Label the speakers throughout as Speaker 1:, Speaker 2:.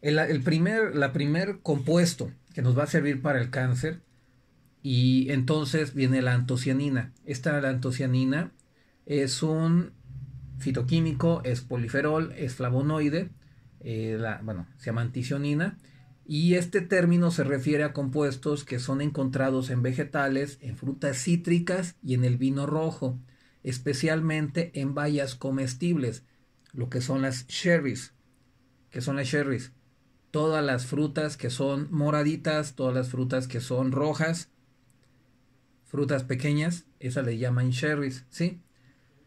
Speaker 1: el, primer, la primer compuesto que nos va a servir para el cáncer y entonces viene la antocianina. Esta antocianina es un fitoquímico, es poliferol, es flavonoide, eh, bueno, se llama anticionina. Y este término se refiere a compuestos que son encontrados en vegetales, en frutas cítricas y en el vino rojo, especialmente en bayas comestibles, lo que son las sherries. que son las sherries? todas las frutas que son moraditas, todas las frutas que son rojas, frutas pequeñas, esa le llaman cherries, ¿sí?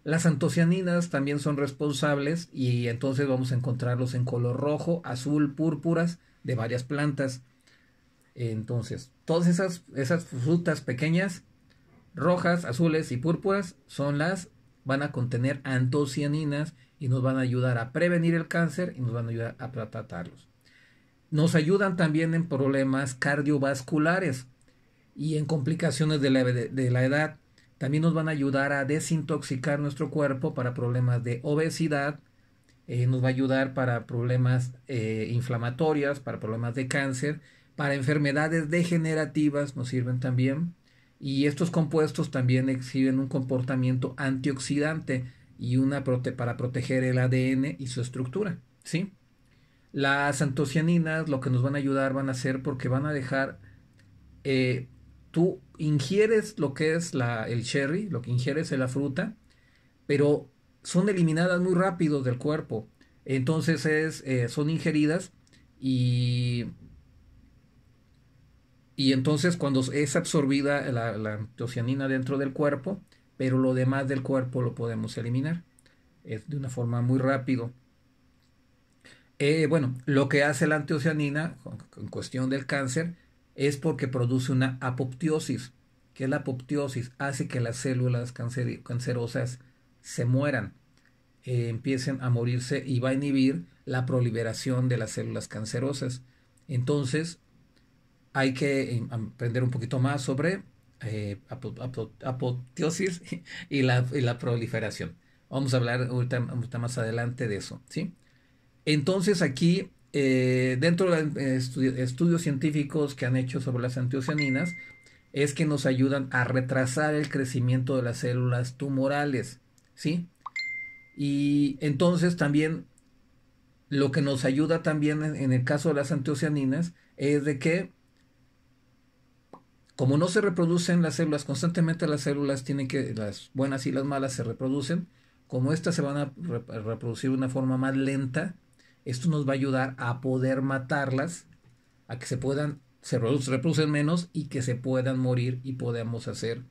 Speaker 1: Las antocianinas también son responsables y entonces vamos a encontrarlos en color rojo, azul, púrpuras de varias plantas. Entonces, todas esas, esas frutas pequeñas, rojas, azules y púrpuras, son las, van a contener antocianinas y nos van a ayudar a prevenir el cáncer y nos van a ayudar a tratarlos. Nos ayudan también en problemas cardiovasculares y en complicaciones de la, edad. También nos van a ayudar a desintoxicar nuestro cuerpo para problemas de obesidad, eh, nos va a ayudar para problemas eh, inflamatorios, para problemas de cáncer, para enfermedades degenerativas nos sirven también. Y estos compuestos también exhiben un comportamiento antioxidante y una para proteger el ADN y su estructura, ¿sí? Las antocianinas lo que nos van a ayudar van a ser porque van a dejar, eh, tú ingieres lo que es el cherry, lo que ingieres es la fruta, pero son eliminadas muy rápido del cuerpo. Entonces es, eh, son ingeridas y, y entonces cuando es absorbida la, la antocianina dentro del cuerpo, pero lo demás del cuerpo lo podemos eliminar. Es de una forma muy rápido. Eh, bueno, lo que hace la antocianina en cuestión del cáncer es porque produce una apoptiosis, que la apoptiosis hace que las células cancerosas se mueran, eh, empiecen a morirse y va a inhibir la proliferación de las células cancerosas. Entonces, hay que em, aprender un poquito más sobre eh, apoptiosis y la, proliferación. Vamos a hablar más adelante de eso, ¿sí? Entonces aquí, eh, dentro de eh, estudios, científicos que han hecho sobre las antiocianinas, es que nos ayudan a retrasar el crecimiento de las células tumorales, ¿sí? Y entonces también lo que nos ayuda también en, el caso de las antiocianinas es de que como no se reproducen las células constantemente, las células tienen que, las buenas y las malas se reproducen, como estas se van a reproducir de una forma más lenta, esto nos va a ayudar a poder matarlas, a que se puedan, se reproducen menos y que se puedan morir y podamos hacer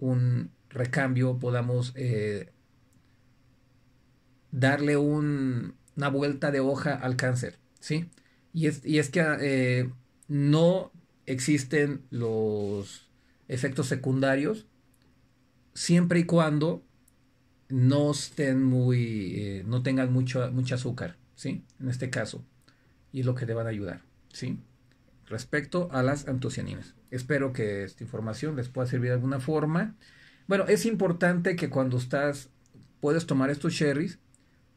Speaker 1: un recambio, podamos eh, darle una vuelta de hoja al cáncer, ¿sí? Y es, y es que eh, no existen los efectos secundarios siempre y cuando no estén muy... Eh, no tengan mucho, azúcar, ¿sí? En este caso. Y es lo que te van a ayudar, ¿sí? Respecto a las antocianinas. Espero que esta información les pueda servir de alguna forma. Bueno, es importante que cuando estás, puedes tomar estos sherry.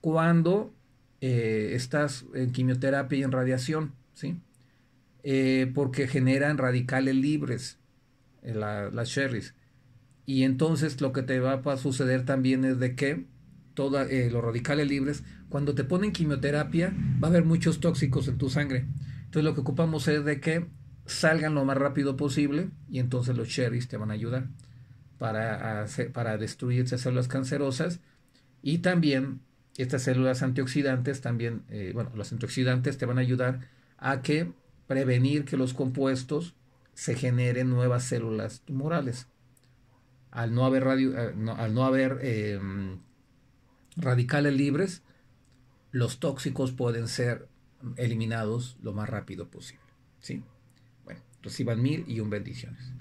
Speaker 1: cuando eh, estás en quimioterapia y en radiación, ¿sí? Eh, porque generan radicales libres eh, las sherries. Y entonces lo que te va a suceder también es de que eh, los radicales libres, cuando te ponen quimioterapia va a haber muchos tóxicos en tu sangre. Entonces lo que ocupamos es de que salgan lo más rápido posible y entonces los cherries te van a ayudar para, para destruir esas células cancerosas y también estas células antioxidantes también, eh, bueno, los antioxidantes te van a ayudar a que prevenir que los compuestos se generen nuevas células tumorales. Al no haber, radio, eh, al no haber em, radicales libres, los tóxicos pueden ser eliminados lo más rápido posible. ¿sí? Bueno, reciban mil y un bendiciones.